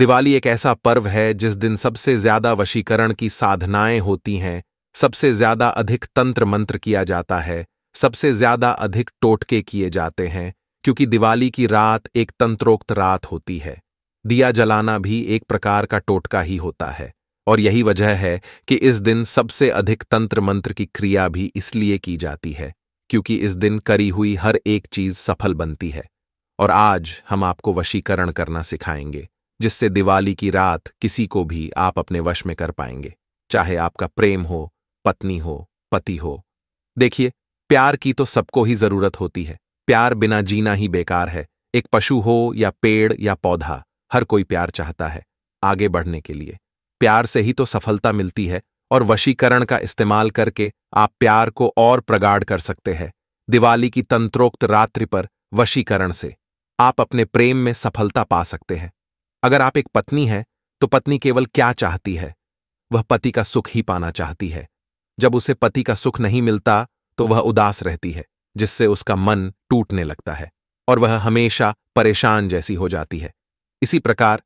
दिवाली एक ऐसा पर्व है जिस दिन सबसे ज्यादा वशीकरण की साधनाएं होती हैं सबसे ज्यादा अधिक तंत्र मंत्र किया जाता है सबसे ज्यादा अधिक टोटके किए जाते हैं क्योंकि दिवाली की रात एक तंत्रोक्त रात होती है दिया जलाना भी एक प्रकार का टोटका ही होता है और यही वजह है कि इस दिन सबसे अधिक तंत्र मंत्र की क्रिया भी इसलिए की जाती है क्योंकि इस दिन करी हुई हर एक चीज सफल बनती है और आज हम आपको वशीकरण करना सिखाएंगे जिससे दिवाली की रात किसी को भी आप अपने वश में कर पाएंगे चाहे आपका प्रेम हो पत्नी हो पति हो देखिए प्यार की तो सबको ही जरूरत होती है प्यार बिना जीना ही बेकार है एक पशु हो या पेड़ या पौधा हर कोई प्यार चाहता है आगे बढ़ने के लिए प्यार से ही तो सफलता मिलती है और वशीकरण का इस्तेमाल करके आप प्यार को और प्रगाढ़ कर सकते हैं दिवाली की तंत्रोक्त रात्रि पर वशीकरण से आप अपने प्रेम में सफलता पा सकते हैं अगर आप एक पत्नी हैं तो पत्नी केवल क्या चाहती है वह पति का सुख ही पाना चाहती है जब उसे पति का सुख नहीं मिलता तो वह उदास रहती है जिससे उसका मन टूटने लगता है और वह हमेशा परेशान जैसी हो जाती है इसी प्रकार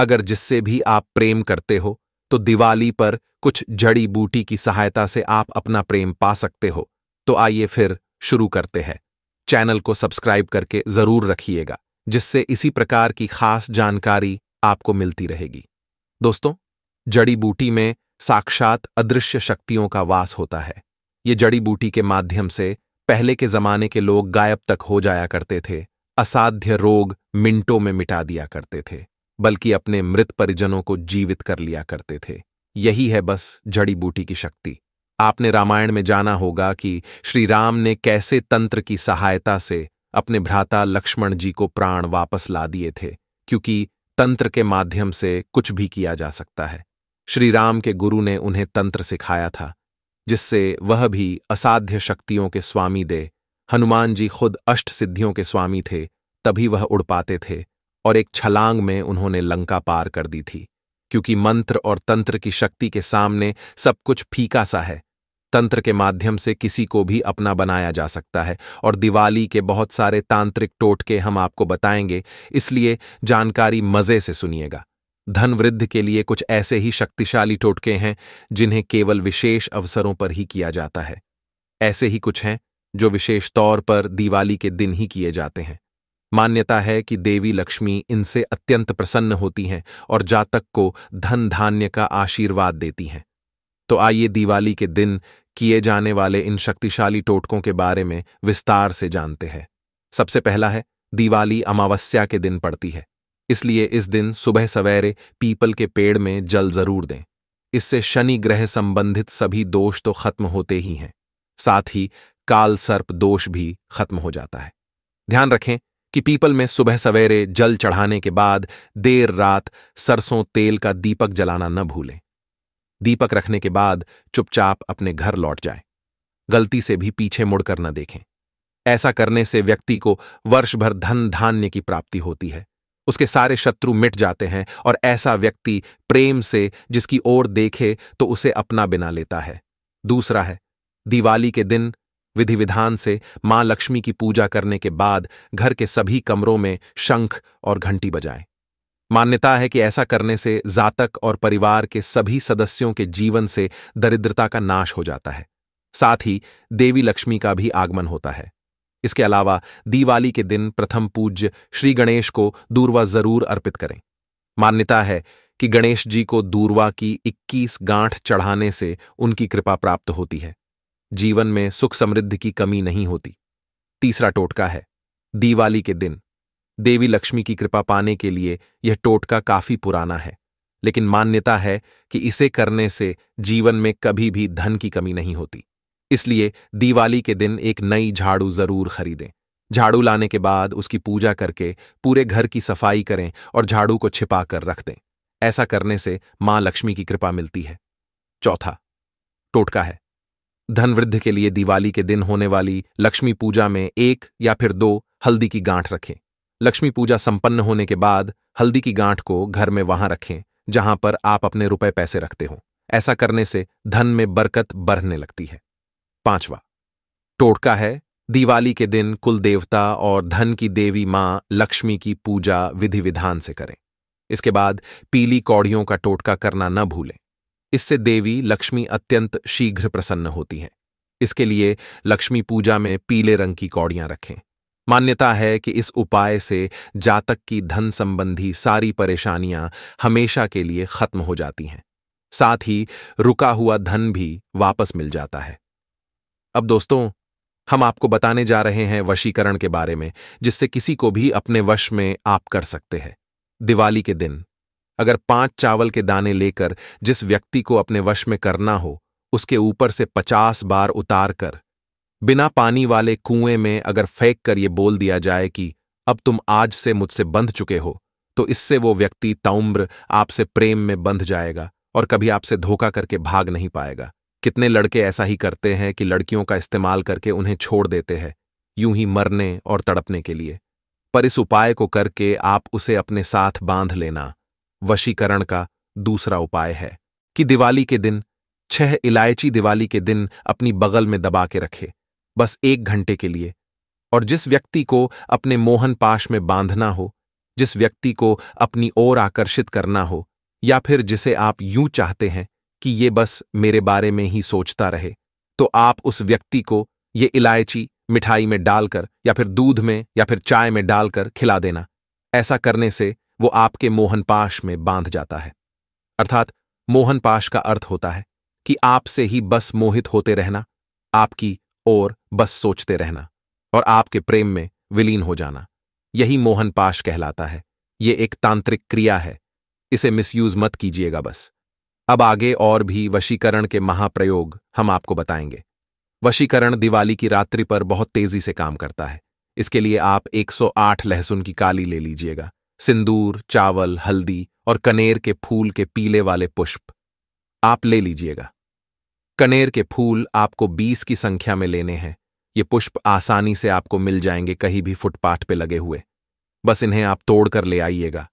अगर जिससे भी आप प्रेम करते हो तो दिवाली पर कुछ जड़ी बूटी की सहायता से आप अपना प्रेम पा सकते हो तो आइए फिर शुरू करते हैं चैनल को सब्सक्राइब करके जरूर रखिएगा जिससे इसी प्रकार की खास जानकारी आपको मिलती रहेगी दोस्तों जड़ी बूटी में साक्षात अदृश्य शक्तियों का वास होता है ये जड़ी बूटी के माध्यम से पहले के जमाने के लोग गायब तक हो जाया करते थे असाध्य रोग मिनटों में मिटा दिया करते थे बल्कि अपने मृत परिजनों को जीवित कर लिया करते थे यही है बस जड़ी बूटी की शक्ति आपने रामायण में जाना होगा कि श्री राम ने कैसे तंत्र की सहायता से अपने भ्राता लक्ष्मण जी को प्राण वापस ला दिए थे क्योंकि तंत्र के माध्यम से कुछ भी किया जा सकता है श्री राम के गुरु ने उन्हें तंत्र सिखाया था जिससे वह भी असाध्य शक्तियों के स्वामी दे हनुमान जी खुद अष्ट सिद्धियों के स्वामी थे तभी वह उड़ पाते थे और एक छलांग में उन्होंने लंका पार कर दी थी क्योंकि मंत्र और तंत्र की शक्ति के सामने सब कुछ फीका सा है तंत्र के माध्यम से किसी को भी अपना बनाया जा सकता है और दिवाली के बहुत सारे तांत्रिक टोटके हम आपको बताएंगे इसलिए जानकारी मज़े से सुनिएगा धन वृद्ध के लिए कुछ ऐसे ही शक्तिशाली टोटके हैं जिन्हें केवल विशेष अवसरों पर ही किया जाता है ऐसे ही कुछ हैं जो विशेष तौर पर दिवाली के दिन ही किए जाते हैं मान्यता है कि देवी लक्ष्मी इनसे अत्यंत प्रसन्न होती हैं और जातक को धन धान्य का आशीर्वाद देती हैं तो आइए दिवाली के दिन किए जाने वाले इन शक्तिशाली टोटकों के बारे में विस्तार से जानते हैं सबसे पहला है दिवाली अमावस्या के दिन पड़ती है इसलिए इस दिन सुबह सवेरे पीपल के पेड़ में जल जरूर दें इससे शनि ग्रह संबंधित सभी दोष तो खत्म होते ही हैं साथ ही काल सर्प दोष भी खत्म हो जाता है ध्यान रखें कि पीपल में सुबह सवेरे जल चढ़ाने के बाद देर रात सरसों तेल का दीपक जलाना न भूलें दीपक रखने के बाद चुपचाप अपने घर लौट जाए गलती से भी पीछे मुड़कर न देखें ऐसा करने से व्यक्ति को वर्ष भर धन धान्य की प्राप्ति होती है उसके सारे शत्रु मिट जाते हैं और ऐसा व्यक्ति प्रेम से जिसकी ओर देखे तो उसे अपना बिना लेता है दूसरा है दिवाली के दिन विधि विधान से मां लक्ष्मी की पूजा करने के बाद घर के सभी कमरों में शंख और घंटी बजाएं मान्यता है कि ऐसा करने से जातक और परिवार के सभी सदस्यों के जीवन से दरिद्रता का नाश हो जाता है साथ ही देवी लक्ष्मी का भी आगमन होता है इसके अलावा दिवाली के दिन प्रथम पूज्य श्री गणेश को दूरवा जरूर अर्पित करें मान्यता है कि गणेश जी को दूरवा की 21 गांठ चढ़ाने से उनकी कृपा प्राप्त होती है जीवन में सुख समृद्धि की कमी नहीं होती तीसरा टोटका है दिवाली के दिन देवी लक्ष्मी की कृपा पाने के लिए यह टोटका काफी पुराना है लेकिन मान्यता है कि इसे करने से जीवन में कभी भी धन की कमी नहीं होती इसलिए दिवाली के दिन एक नई झाड़ू जरूर खरीदें झाड़ू लाने के बाद उसकी पूजा करके पूरे घर की सफाई करें और झाड़ू को छिपा कर रख दें ऐसा करने से मां लक्ष्मी की कृपा मिलती है चौथा टोटका है धन वृद्धि के लिए दिवाली के दिन होने वाली लक्ष्मी पूजा में एक या फिर दो हल्दी की गांठ रखें लक्ष्मी पूजा संपन्न होने के बाद हल्दी की गांठ को घर में वहां रखें जहां पर आप अपने रुपए पैसे रखते हो ऐसा करने से धन में बरकत बढ़ने लगती है पांचवा टोटका है दिवाली के दिन कुल देवता और धन की देवी मां लक्ष्मी की पूजा विधि विधान से करें इसके बाद पीली कौड़ियों का टोटका करना न भूलें इससे देवी लक्ष्मी अत्यंत शीघ्र प्रसन्न होती हैं इसके लिए लक्ष्मी पूजा में पीले रंग की कौड़ियां रखें मान्यता है कि इस उपाय से जातक की धन संबंधी सारी परेशानियां हमेशा के लिए खत्म हो जाती हैं साथ ही रुका हुआ धन भी वापस मिल जाता है अब दोस्तों हम आपको बताने जा रहे हैं वशीकरण के बारे में जिससे किसी को भी अपने वश में आप कर सकते हैं दिवाली के दिन अगर पांच चावल के दाने लेकर जिस व्यक्ति को अपने वश में करना हो उसके ऊपर से पचास बार उतार कर बिना पानी वाले कुएं में अगर फेंक कर ये बोल दिया जाए कि अब तुम आज से मुझसे बंध चुके हो तो इससे वो व्यक्ति ताउम्र आपसे प्रेम में बंध जाएगा और कभी आपसे धोखा करके भाग नहीं पाएगा कितने लड़के ऐसा ही करते हैं कि लड़कियों का इस्तेमाल करके उन्हें छोड़ देते हैं यूं ही मरने और तड़पने के लिए पर इस उपाय को करके आप उसे अपने साथ बांध लेना वशीकरण का दूसरा उपाय है कि दिवाली के दिन छह इलायची दिवाली के दिन अपनी बगल में दबा के रखे बस एक घंटे के लिए और जिस व्यक्ति को अपने मोहन पाश में बांधना हो जिस व्यक्ति को अपनी ओर आकर्षित करना हो या फिर जिसे आप यूं चाहते हैं कि ये बस मेरे बारे में ही सोचता रहे तो आप उस व्यक्ति को ये इलायची मिठाई में डालकर या फिर दूध में या फिर चाय में डालकर खिला देना ऐसा करने से वो आपके मोहनपाश में बांध जाता है अर्थात मोहनपाश का अर्थ होता है कि आपसे ही बस मोहित होते रहना आपकी और बस सोचते रहना और आपके प्रेम में विलीन हो जाना यही मोहन पाश कहलाता है ये एक तांत्रिक क्रिया है इसे मिसयूज मत कीजिएगा बस अब आगे और भी वशीकरण के महाप्रयोग हम आपको बताएंगे वशीकरण दिवाली की रात्रि पर बहुत तेजी से काम करता है इसके लिए आप 108 लहसुन की काली ले लीजिएगा सिंदूर चावल हल्दी और कनेर के फूल के पीले वाले पुष्प आप ले लीजिएगा कनेर के फूल आपको बीस की संख्या में लेने हैं ये पुष्प आसानी से आपको मिल जाएंगे कहीं भी फुटपाथ पे लगे हुए बस इन्हें आप तोड़ कर ले आइएगा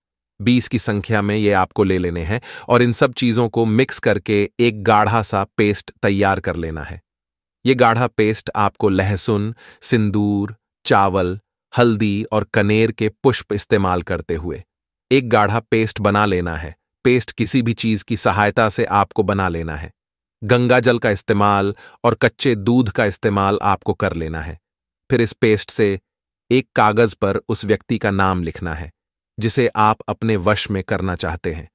बीस की संख्या में ये आपको ले लेने हैं और इन सब चीज़ों को मिक्स करके एक गाढ़ा सा पेस्ट तैयार कर लेना है ये गाढ़ा पेस्ट आपको लहसुन सिंदूर चावल हल्दी और कनेर के पुष्प इस्तेमाल करते हुए एक गाढ़ा पेस्ट बना लेना है पेस्ट किसी भी चीज़ की सहायता से आपको बना लेना है गंगा जल का इस्तेमाल और कच्चे दूध का इस्तेमाल आपको कर लेना है फिर इस पेस्ट से एक कागज पर उस व्यक्ति का नाम लिखना है जिसे आप अपने वश में करना चाहते हैं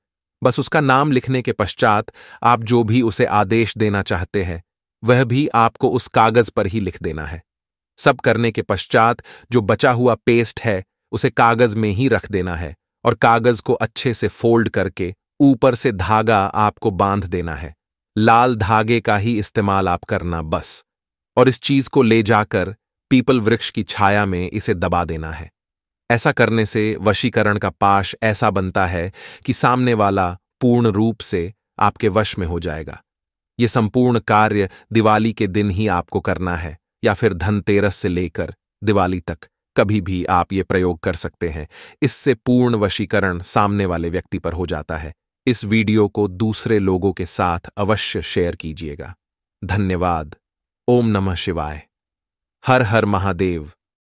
बस उसका नाम लिखने के पश्चात आप जो भी उसे आदेश देना चाहते हैं वह भी आपको उस कागज पर ही लिख देना है सब करने के पश्चात जो बचा हुआ पेस्ट है उसे कागज में ही रख देना है और कागज को अच्छे से फोल्ड करके ऊपर से धागा आपको बांध देना है लाल धागे का ही इस्तेमाल आप करना बस और इस चीज को ले जाकर पीपल वृक्ष की छाया में इसे दबा देना है ऐसा करने से वशीकरण का पाश ऐसा बनता है कि सामने वाला पूर्ण रूप से आपके वश में हो जाएगा ये संपूर्ण कार्य दिवाली के दिन ही आपको करना है या फिर धनतेरस से लेकर दिवाली तक कभी भी आप ये प्रयोग कर सकते हैं इससे पूर्ण वशीकरण सामने वाले व्यक्ति पर हो जाता है इस वीडियो को दूसरे लोगों के साथ अवश्य शेयर कीजिएगा धन्यवाद ओम नमः शिवाय हर हर महादेव